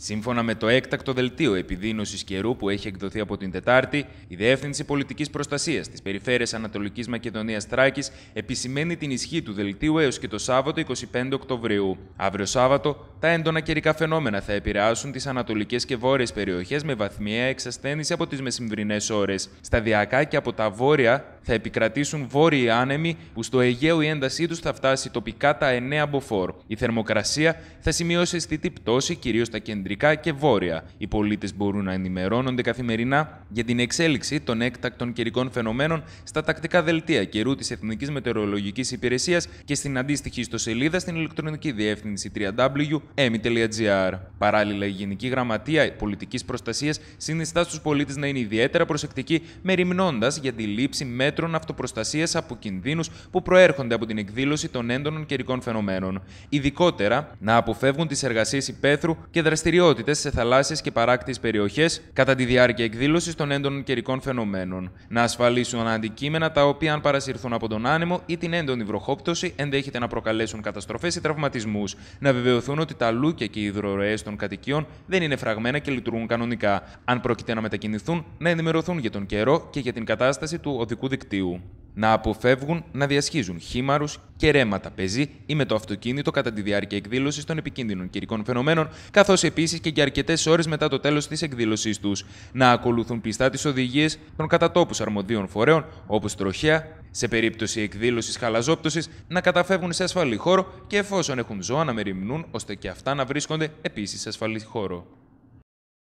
Σύμφωνα με το έκτακτο δελτίο επιδείνωσης καιρού που έχει εκδοθεί από την Τετάρτη, η Διεύθυνση Πολιτικής Προστασίας της Περιφέρειας Ανατολικής Μακεδονίας Τράκη επισημαίνει την ισχύ του δελτίου έως και το Σάββατο 25 Οκτωβρίου. Αύριο Σάββατο, τα έντονα καιρικά φαινόμενα θα επηρεάσουν τις ανατολικές και βόρειες περιοχές με βαθμιαία εξασθένηση από τις μεσημβρινές ώρες. Σταδιακά και από τα βόρεια θα επικρατήσουν βόρειοι άνεμοι που στο Αιγαίο η έντασή τους θα φτάσει τοπικά τα 9 μποφόρ. Η θερμοκρασία θα σημειώσει αισθητή πτώση κυρίως στα κεντρικά και βόρεια. Οι πολίτες μπορούν να ενημερώνονται καθημερινά για την εξέλιξη των έκτακτων καιρικών φαινομένων στα τακτικά δελτία καιρού της Εθνικής Μετεωρολογικής Υπηρεσίας και στην αντίστοιχη ιστοσελίδα στην ηλεκτρονική διεύθυνση διεύθυνση 3W emi.gr. E Παράλληλα, η Γενική Γραμματεία Πολιτικής Προστασίας συνιστά στους πολίτες να είναι ιδιαίτερα προσεκτικοί, μεριμνώντας για τη λήψη μέτρων αυτοπροστασίας από κινδύνους που προέρχονται από την εκδήλωση των έντονων καιρικών φαινομένων. Ειδικότερα, να αποφεύγουν τις εργασίες υπαίθρου και δραστηριότητες σε θαλάσσιες και παράκτιες περιοχές κατά τη διάρκεια εκδήλωσης των έντονων καιρικών φαινομένων. Να ασφαλίσουν αντικείμενα τα οποία, αν παρασυρθούν από τον άνεμο ή την έντονη βροχόπτωση, ενδέχεται να προκαλέσουν καταστροφές ή τραυματισμούς. Να βεβαιωθούν ότι τα λούκια και οι υδροροέ των κατοικιών δεν είναι φραγμένα και λειτουργούν κανονικά. Αν πρόκειται να μετακινηθούν, να ενημερωθούν για τον καιρό και για την κατάσταση του οδικού δικτύου να αποφεύγουν να διασχίζουν χήμαρου και ρέματα πεζή ή με το αυτοκίνητο κατά τη διάρκεια εκδήλωσης των επικίνδυνων κυρικών φαινομένων, καθώς επίσης και για αρκετές ώρες μετά το τέλος της εκδήλωσής τους. Να ακολουθούν πιστά τις οδηγίες των κατατόπους αρμοδίων φορέων, όπως τροχέα, σε περίπτωση εκδήλωσης χαλαζόπτωσης, να καταφεύγουν σε ασφαλή χώρο και εφόσον έχουν ζώα να μεριμνούν ώστε και αυτά να βρίσκονται επίσης σε ασφαλή χώρο.